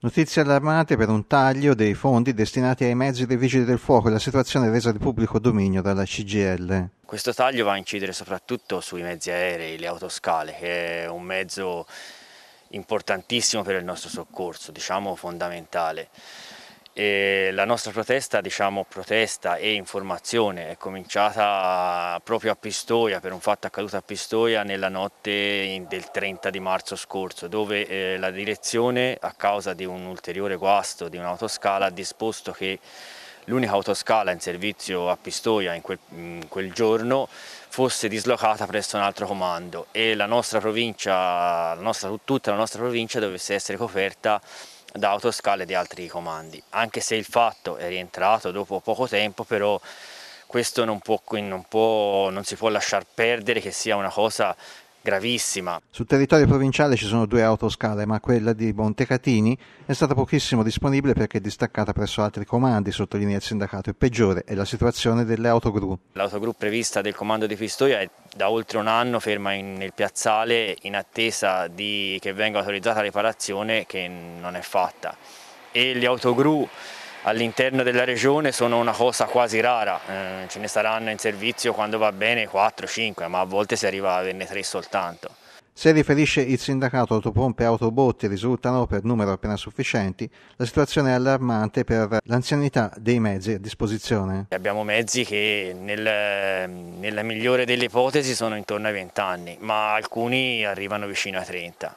Notizie allarmate per un taglio dei fondi destinati ai mezzi dei vigili del fuoco e la situazione resa di pubblico dominio dalla CGL. Questo taglio va a incidere soprattutto sui mezzi aerei, le autoscale, che è un mezzo importantissimo per il nostro soccorso, diciamo fondamentale. E la nostra protesta, diciamo protesta e informazione, è cominciata proprio a Pistoia per un fatto accaduto a Pistoia nella notte del 30 di marzo scorso, dove eh, la direzione a causa di un ulteriore guasto di un'autoscala ha disposto che l'unica autoscala in servizio a Pistoia in quel, in quel, giorno fosse dislocata presso un altro comando e la nostra provincia, la nostra, tutta la nostra provincia dovesse essere coperta da autoscale di altri comandi, anche se il fatto è rientrato dopo poco tempo, però questo non, può, non, può, non si può lasciar perdere che sia una cosa gravissima. Sul territorio provinciale ci sono due autoscale, ma quella di Montecatini è stata pochissimo disponibile perché è distaccata presso altri comandi, sottolinea il sindacato. E peggiore è la situazione delle autogru. L'autogru prevista del comando di Pistoia è da oltre un anno ferma in, nel piazzale in attesa di, che venga autorizzata la riparazione che non è fatta. E gli autogru all'interno della regione sono una cosa quasi rara, eh, ce ne saranno in servizio quando va bene 4-5, ma a volte si arriva a averne 3 soltanto. Se riferisce il sindacato autopompe e autobotti risultano per numero appena sufficienti, la situazione è allarmante per l'anzianità dei mezzi a disposizione. Abbiamo mezzi che nel, nella migliore delle ipotesi sono intorno ai 20 anni, ma alcuni arrivano vicino ai 30.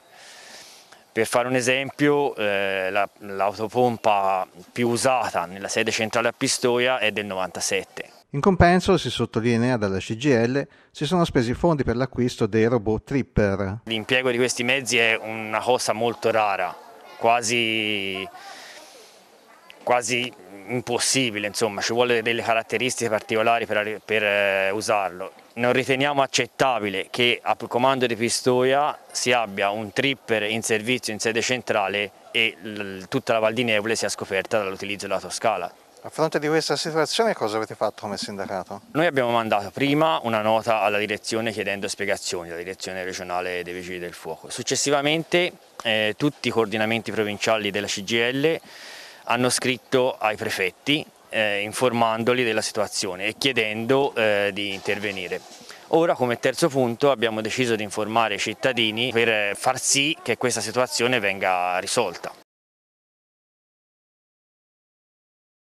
Per fare un esempio, eh, l'autopompa la, più usata nella sede centrale a Pistoia è del 97. In compenso, si sottolinea dalla CGL, si sono spesi fondi per l'acquisto dei robot tripper. L'impiego di questi mezzi è una cosa molto rara, quasi, quasi impossibile, insomma, ci vuole delle caratteristiche particolari per, per eh, usarlo. Non riteniamo accettabile che a comando di Pistoia si abbia un tripper in servizio in sede centrale e tutta la Val di Nevole sia scoperta dall'utilizzo della Toscala. A fronte di questa situazione cosa avete fatto come sindacato? Noi abbiamo mandato prima una nota alla direzione chiedendo spiegazioni, la direzione regionale dei Vigili del Fuoco. Successivamente eh, tutti i coordinamenti provinciali della CGL hanno scritto ai prefetti eh, informandoli della situazione e chiedendo eh, di intervenire. Ora come terzo punto abbiamo deciso di informare i cittadini per far sì che questa situazione venga risolta.